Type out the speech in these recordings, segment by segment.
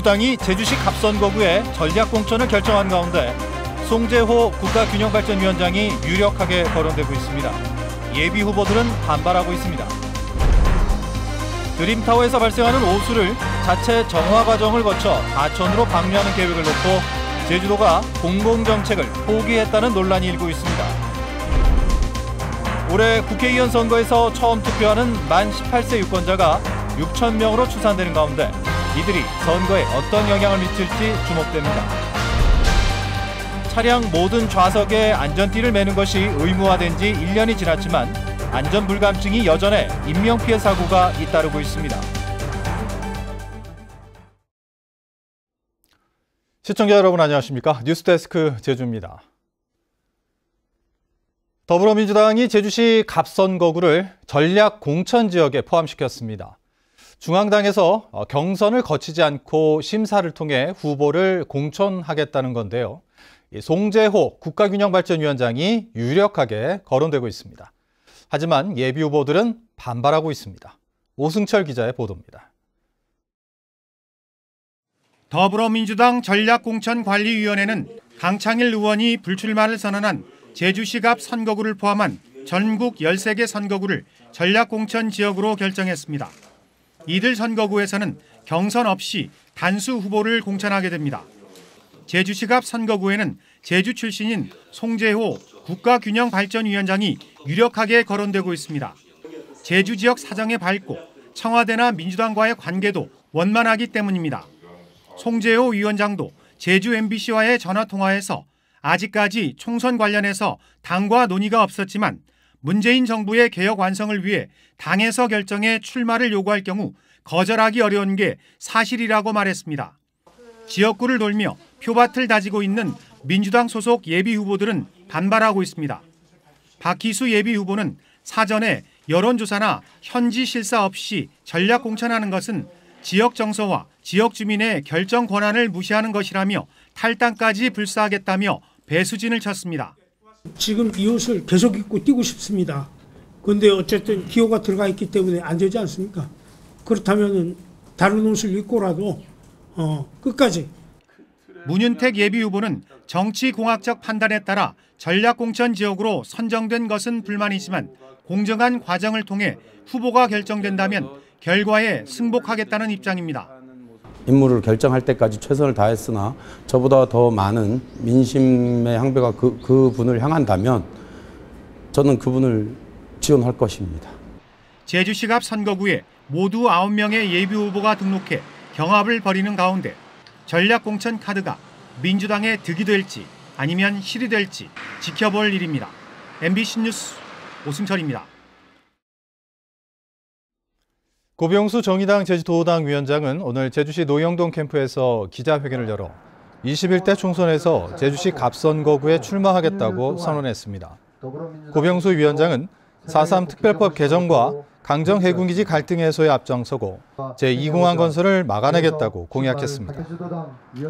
민주당이 제주시 갑선거구에 전략공천을 결정한 가운데 송재호 국가균형발전위원장이 유력하게 거론되고 있습니다. 예비 후보들은 반발하고 있습니다. 드림타워에서 발생하는 오수를 자체 정화 과정을 거쳐 하천으로 방류하는 계획을 놓고 제주도가 공공정책을 포기했다는 논란이 일고 있습니다. 올해 국회의원 선거에서 처음 투표하는 만 18세 유권자가 6천 명으로 추산되는 가운데 이들이 선거에 어떤 영향을 미칠지 주목됩니다. 차량 모든 좌석에 안전띠를 매는 것이 의무화된 지 1년이 지났지만 안전 불감증이 여전해 인명피해 사고가 잇따르고 있습니다. 시청자 여러분 안녕하십니까? 뉴스데스크 제주입니다. 더불어민주당이 제주시 갑선거구를 전략 공천 지역에 포함시켰습니다. 중앙당에서 어, 경선을 거치지 않고 심사를 통해 후보를 공천하겠다는 건데요. 송재호 국가균형발전위원장이 유력하게 거론되고 있습니다. 하지만 예비 후보들은 반발하고 있습니다. 오승철 기자의 보도입니다. 더불어민주당 전략공천관리위원회는 강창일 의원이 불출마를 선언한 제주시갑 선거구를 포함한 전국 13개 선거구를 전략공천 지역으로 결정했습니다. 이들 선거구에서는 경선 없이 단수 후보를 공천하게 됩니다. 제주시갑 선거구에는 제주 출신인 송재호 국가균형발전위원장이 유력하게 거론되고 있습니다. 제주 지역 사정에 밝고 청와대나 민주당과의 관계도 원만하기 때문입니다. 송재호 위원장도 제주 MBC와의 전화 통화에서 아직까지 총선 관련해서 당과 논의가 없었지만 문재인 정부의 개혁 완성을 위해 당에서 결정해 출마를 요구할 경우 거절하기 어려운 게 사실이라고 말했습니다. 지역구를 돌며 표밭을 다지고 있는 민주당 소속 예비 후보들은 반발하고 있습니다. 박희수 예비 후보는 사전에 여론조사나 현지 실사 없이 전략 공천하는 것은 지역 정서와 지역 주민의 결정 권한을 무시하는 것이라며 탈당까지 불사하겠다며 배수진을 쳤습니다. 지금 이 옷을 계속 입고 뛰고 싶습니다. 근데 어쨌든 기호가 들어가 있기 때문에 안 되지 않습니까? 그렇다면은 다른 옷을 입고라도 어, 끝까지. 문윤택 예비 후보는 정치공학적 판단에 따라 전략공천 지역으로 선정된 것은 불만이지만 공정한 과정을 통해 후보가 결정된다면 결과에 승복하겠다는 입장입니다. 임무를 결정할 때까지 최선을 다했으나 저보다 더 많은 민심의 향배가 그, 그 분을 향한다면 저는 그분을 지원할 것입니다. 제주시갑 선거구에 모두 9명의 예비 후보가 등록해 경합을 벌이는 가운데 전략공천 카드가 민주당의 득이 될지 아니면 실이 될지 지켜볼 일입니다. MBC 뉴스 오승철입니다. 고병수 정의당 제주도당 위원장은 오늘 제주시 노영동 캠프에서 기자회견을 열어 21대 총선에서 제주시 갑선거구에 출마하겠다고 선언했습니다. 고병수 위원장은 4.3 특별법 개정과 강정 해군기지 갈등 해소에 앞장서고 제2공항 건설을 막아내겠다고 공약했습니다.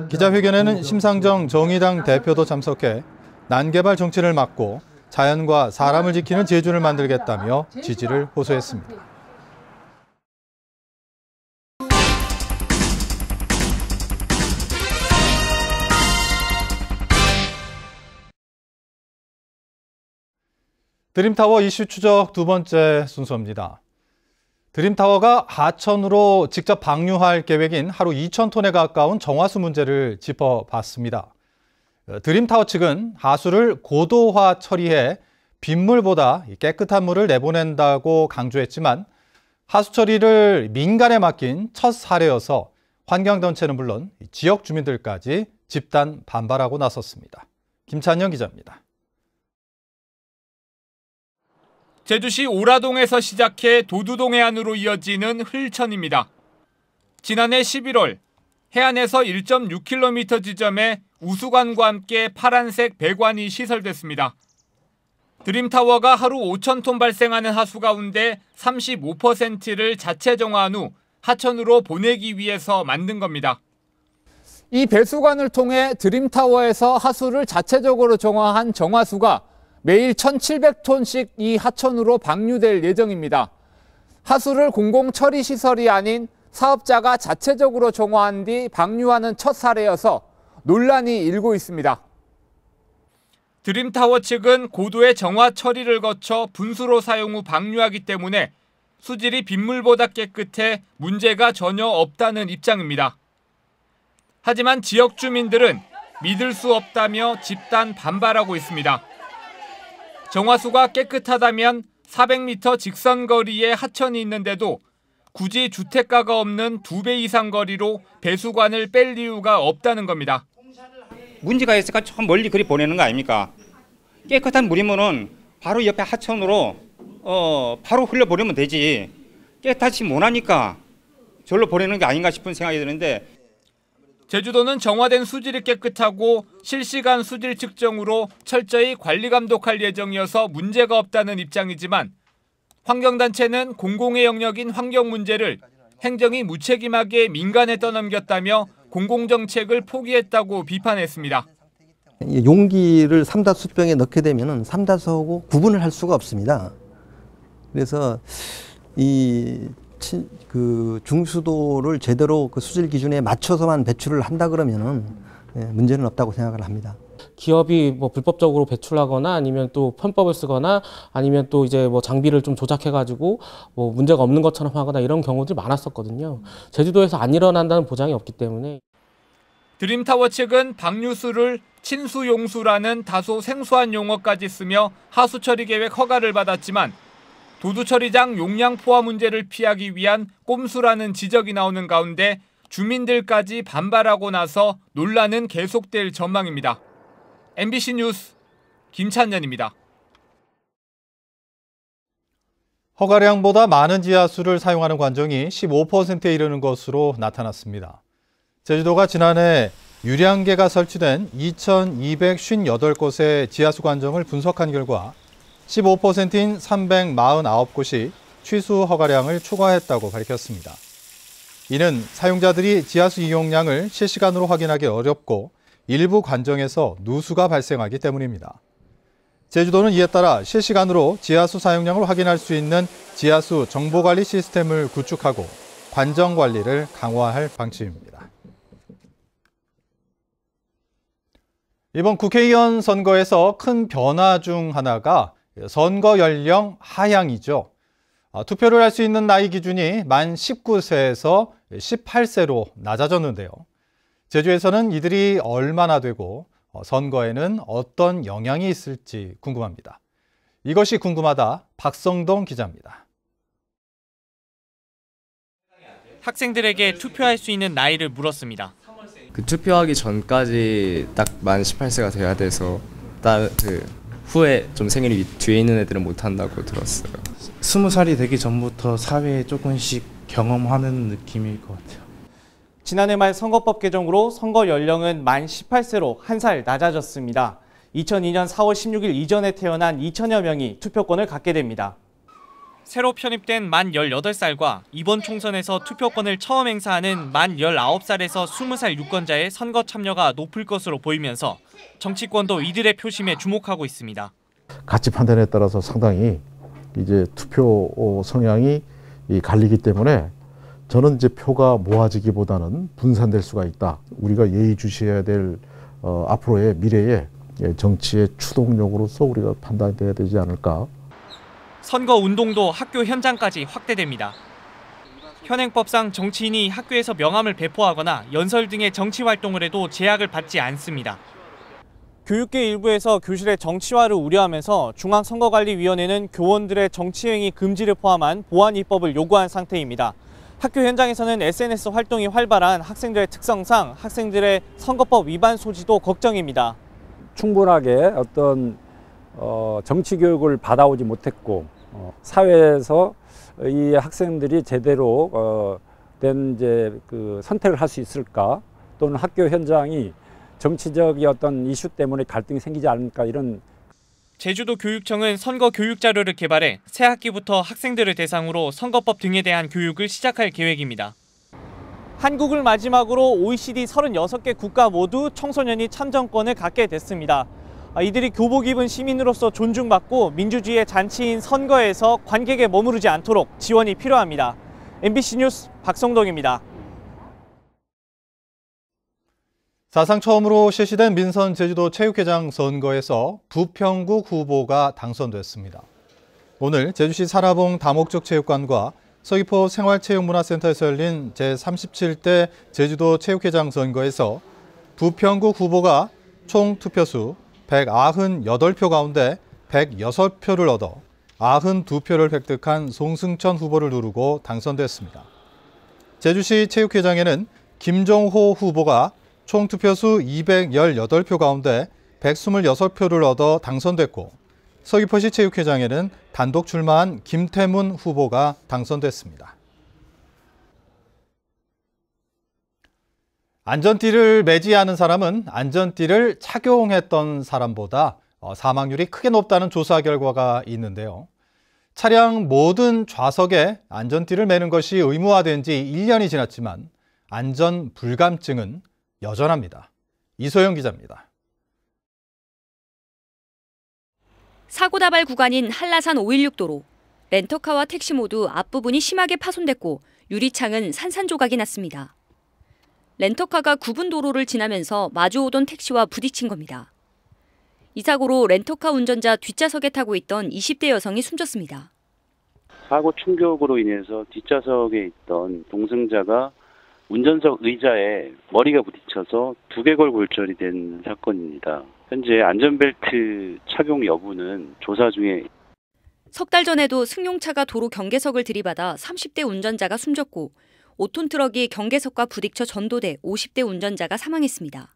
기자회견에는 심상정 정의당 대표도 참석해 난개발 정치를 막고 자연과 사람을 지키는 제주를 만들겠다며 지지를 호소했습니다. 드림타워 이슈 추적 두 번째 순서입니다. 드림타워가 하천으로 직접 방류할 계획인 하루 2천톤에 가까운 정화수 문제를 짚어봤습니다. 어, 드림타워 측은 하수를 고도화 처리해 빗물보다 깨끗한 물을 내보낸다고 강조했지만 하수 처리를 민간에 맡긴 첫 사례여서 환경단체는 물론 지역 주민들까지 집단 반발하고 나섰습니다. 김찬영 기자입니다. 제주시 오라동에서 시작해 도두동 해안으로 이어지는 흘천입니다. 지난해 11월 해안에서 1.6km 지점에 우수관과 함께 파란색 배관이 시설됐습니다. 드림타워가 하루 5,000톤 발생하는 하수 가운데 35%를 자체 정화한 후 하천으로 보내기 위해서 만든 겁니다. 이 배수관을 통해 드림타워에서 하수를 자체적으로 정화한 정화수가 매일 1,700톤씩 이 하천으로 방류될 예정입니다. 하수를 공공 처리 시설이 아닌 사업자가 자체적으로 정화한 뒤 방류하는 첫 사례여서 논란이 일고 있습니다. 드림타워 측은 고도의 정화 처리를 거쳐 분수로 사용 후 방류하기 때문에 수질이 빗물보다 깨끗해 문제가 전혀 없다는 입장입니다. 하지만 지역 주민들은 믿을 수 없다며 집단 반발하고 있습니다. 정화수가 깨끗하다면 400m 직선 거리에 하천이 있는데도 굳이 주택가가 없는 2배 이상 거리로 배수관을 뺄 이유가 없다는 겁니다. 문제가 있으니까 좀 멀리 그리 보내는 거 아닙니까? 깨끗한 물이면은 바로 옆에 하천으로 어 바로 흘려보내면 되지. 깨끗하지 못하니까 절로 보내는 게 아닌가 싶은 생각이 드는데 제주도는 정화된 수질이 깨끗하고 실시간 수질 측정으로 철저히 관리 감독할 예정이어서 문제가 없다는 입장이지만 환경단체는 공공의 영역인 환경 문제를 행정이 무책임하게 민간에 떠넘겼다며 공공정책을 포기했다고 비판했습니다. 용기를 삼다수병에 넣게 되면 삼다수하고 구분을 할 수가 없습니다. 그래서 이 치, 그 중수도를 제대로 그 수질 기준에 맞춰서만 배출을 한다 그러면은 예, 문제는 없다고 생각을 합니다. 기업이 뭐 불법적으로 배출하거나 아니면 또 편법을 쓰거나 아니면 또 이제 뭐 장비를 좀 조작해가지고 뭐 문제가 없는 것처럼 하거나 이런 경우들이 많았었거든요. 제주도에서 안 일어난다는 보장이 없기 때문에. 드림타워 측은 방류수를 친수용수라는 다소 생소한 용어까지 쓰며 하수처리 계획 허가를 받았지만 도두 처리장 용량 포화 문제를 피하기 위한 꼼수라는 지적이 나오는 가운데 주민들까지 반발하고 나서 논란은 계속될 전망입니다. MBC 뉴스 김찬년입니다. 허가량보다 많은 지하수를 사용하는 관정이 15%에 이르는 것으로 나타났습니다. 제주도가 지난해 유량계가 설치된 2,258곳의 지하수 관정을 분석한 결과 15%인 349곳이 취수 허가량을 초과했다고 밝혔습니다. 이는 사용자들이 지하수 이용량을 실시간으로 확인하기 어렵고 일부 관정에서 누수가 발생하기 때문입니다. 제주도는 이에 따라 실시간으로 지하수 사용량을 확인할 수 있는 지하수 정보관리 시스템을 구축하고 관정 관리를 강화할 방침입니다. 이번 국회의원 선거에서 큰 변화 중 하나가 선거 연령 하향이죠. 아, 투표를 할 수 있는 나이 기준이 만 19세에서 18세로 낮아졌는데요. 제주에서는 이들이 얼마나 되고 어, 선거에는 어떤 영향이 있을지 궁금합니다. 이것이 궁금하다 박성동 기자입니다. 학생들에게 투표할 수 있는 나이를 물었습니다. 그 투표하기 전까지 딱 만 18세가 돼야 돼서 딱그 후에 좀 생일이 뒤에 있는 애들은 못한다고 들었어요. 스무 살이 되기 전부터 사회에 조금씩 경험하는 느낌일 것 같아요. 지난해 말 선거법 개정으로 선거 연령은 만 18세로 한 살 낮아졌습니다. 2002년 4월 16일 이전에 태어난 2천여 명이 투표권을 갖게 됩니다. 새로 편입된 만 18살과 이번 총선에서 투표권을 처음 행사하는 만 19살에서 20살 유권자의 선거 참여가 높을 것으로 보이면서 정치권도 이들의 표심에 주목하고 있습니다. 가치 판단에 따라서 상당히 이제 투표 성향이 갈리기 때문에 저는 이제 표가 모아지기보다는 분산될 수가 있다. 우리가 예의주시해야 될 어, 앞으로의 미래의 정치의 추동력으로서 우리가 판단돼야 되지 않을까 선거 운동도 학교 현장까지 확대됩니다. 현행법상 정치인이 학교에서 명함을 배포하거나 연설 등의 정치 활동을 해도 제약을 받지 않습니다. 교육계 일부에서 교실의 정치화를 우려하면서 중앙선거관리위원회는 교원들의 정치행위 금지를 포함한 보안 입법을 요구한 상태입니다. 학교 현장에서는 SNS 활동이 활발한 학생들의 특성상 학생들의 선거법 위반 소지도 걱정입니다. 충분하게 어떤 어, 정치 교육을 받아오지 못했고 어, 사회에서 이 학생들이 제대로 어, 된 이제 그 선택을 할 수 있을까 또는 학교 현장이 정치적인 어떤 이슈 때문에 갈등이 생기지 않을까 이런 제주도 교육청은 선거 교육 자료를 개발해 새 학기부터 학생들을 대상으로 선거법 등에 대한 교육을 시작할 계획입니다. 한국을 마지막으로 OECD 36개 국가 모두 청소년이 참정권을 갖게 됐습니다. 아, 이들이 교복 입은 시민으로서 존중받고 민주주의의 잔치인 선거에서 관객에 머무르지 않도록 지원이 필요합니다. MBC 뉴스 박성동입니다. 사상 처음으로 실시된 민선 제주도 체육회장 선거에서 부평국 후보가 당선됐습니다. 오늘 제주시 사라봉 다목적 체육관과 서귀포 생활체육문화센터에서 열린 제37대 제주도 체육회장 선거에서 부평국 후보가 총 투표수 198표 가운데 106표를 얻어 92표를 획득한 송승천 후보를 누르고 당선됐습니다. 제주시 체육회장에는 김종호 후보가 총 투표수 218표 가운데 126표를 얻어 당선됐고 서귀포시 체육회장에는 단독 출마한 김태문 후보가 당선됐습니다. 안전띠를 매지 않은 사람은 안전띠를 착용했던 사람보다 어, 사망률이 크게 높다는 조사 결과가 있는데요. 차량 모든 좌석에 안전띠를 매는 것이 의무화된 지 1년이 지났지만 안전 불감증은 여전합니다. 이소영 기자입니다. 사고 다발 구간인 한라산 516도로 렌터카와 택시 모두 앞부분이 심하게 파손됐고 유리창은 산산조각이 났습니다. 렌터카가 구분 도로를 지나면서 마주오던 택시와 부딪힌 겁니다. 이 사고로 렌터카 운전자 뒷좌석에 타고 있던 20대 여성이 숨졌습니다. 사고 충격으로 인해서 뒷좌석에 있던 동승자가 운전석 의자에 머리가 부딪혀서 두개골 골절이 된 사건입니다. 현재 안전벨트 착용 여부는 조사 중에 석달 전에도 승용차가 도로 경계석을 들이받아 30대 운전자가 숨졌고 5톤 트럭이 경계석과 부딪혀 전도돼 50대 운전자가 사망했습니다.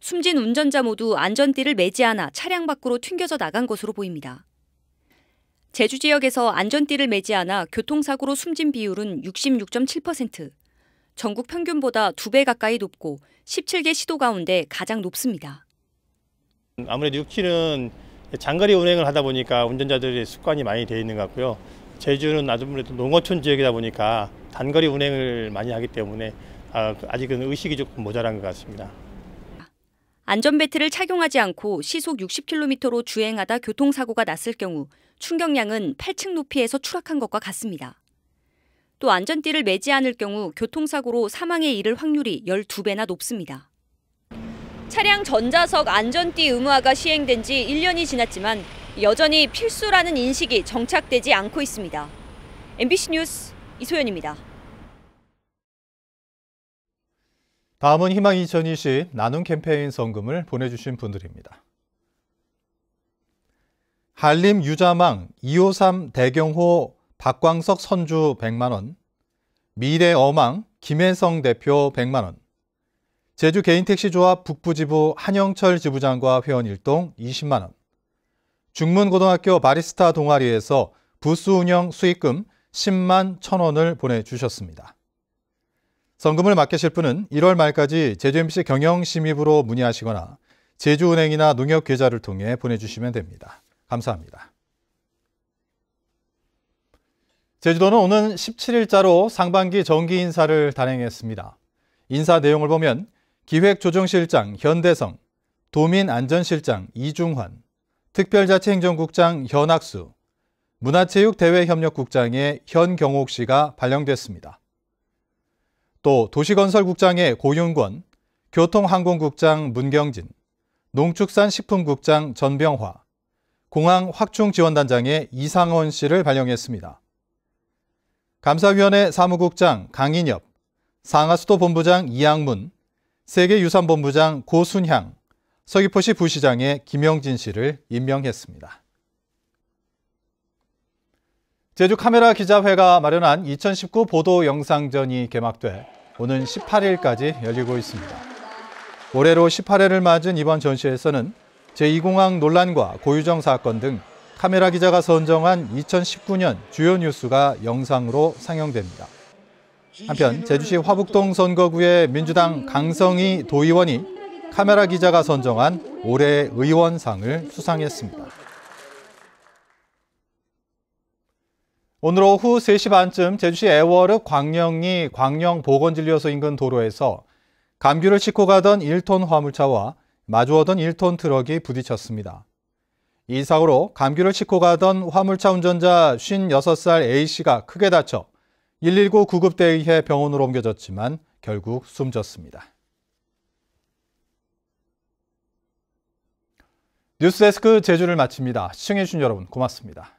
숨진 운전자 모두 안전띠를 매지 않아 차량 밖으로 튕겨져 나간 것으로 보입니다. 제주 지역에서 안전띠를 매지 않아 교통사고로 숨진 비율은 66.7%, 전국 평균보다 2배 가까이 높고 17개 시도 가운데 가장 높습니다. 아무래도 육지는 장거리 운행을 하다 보니까 운전자들의 습관이 많이 돼 있는 것 같고요. 제주는 아무래도 농어촌 지역이다 보니까 단거리 운행을 많이 하기 때문에 아, 그 아직은 의식이 조금 모자란 것 같습니다. 안전벨트를 착용하지 않고 시속 60km로 주행하다 교통사고가 났을 경우 충격량은 8층 높이에서 추락한 것과 같습니다. 또 안전띠를 매지 않을 경우 교통사고로 사망에 이를 확률이 12배나 높습니다. 차량 전자석 안전띠 의무화가 시행된 지 1년이 지났지만 여전히 필수라는 인식이 정착되지 않고 있습니다. MBC 뉴스 이소연입니다. 다음은 희망 2020 나눔 캠페인 성금을 보내주신 분들입니다. 한림 유자망 253 대경호 박광석 선주 100만 원, 미래 어망 김혜성 대표 100만 원, 제주 개인택시조합 북부지부 한영철 지부장과 회원 일동 20만 원, 중문고등학교 바리스타 동아리에서 부스 운영 수익금 10만 1,000원을 보내주셨습니다. 성금을 맡기실 분은 1월 말까지 제주 m c 경영심입으로 문의하시거나 제주은행이나 농협계좌를 통해 보내주시면 됩니다. 감사합니다. 제주도는 오는 17일자로 상반기 정기 인사를 단행했습니다. 인사 내용을 보면 기획조정실장 현대성, 도민안전실장 이중환, 특별자치행정국장 현학수, 문화체육대회협력국장에 현경옥 씨가 발령됐습니다. 또 도시건설국장에 고윤권, 교통항공국장 문경진, 농축산식품국장 전병화, 공항 확충지원단장에 이상원 씨를 발령했습니다. 감사위원회 사무국장 강인엽, 상하수도본부장 이양문, 세계유산본부장 고순향, 서귀포시 부시장의 김영진 씨를 임명했습니다. 제주 카메라 기자회가 마련한 2019 보도 영상전이 개막돼 오는 18일까지 열리고 있습니다. 올해로 18회를 맞은 이번 전시에서는 제2공항 논란과 고유정 사건 등 카메라 기자가 선정한 2019년 주요 뉴스가 영상으로 상영됩니다. 한편 제주시 화북동 선거구의 민주당 강성희 도의원이 카메라 기자가 선정한 올해의 원상을 수상했습니다. 오늘 오후 3시 반쯤 제주시 애월읍 광령리 광영보건진료소 인근 도로에서 감귤을 싣고 가던 1톤 화물차와 마주오던 1톤 트럭이 부딪혔습니다. 이 사고로 감귤을 싣고 가던 화물차 운전자 56살 A씨가 크게 다쳐 119 구급대에 의해 병원으로 옮겨졌지만 결국 숨졌습니다. 뉴스데스크 제주를 마칩니다. 시청해주신 여러분 고맙습니다.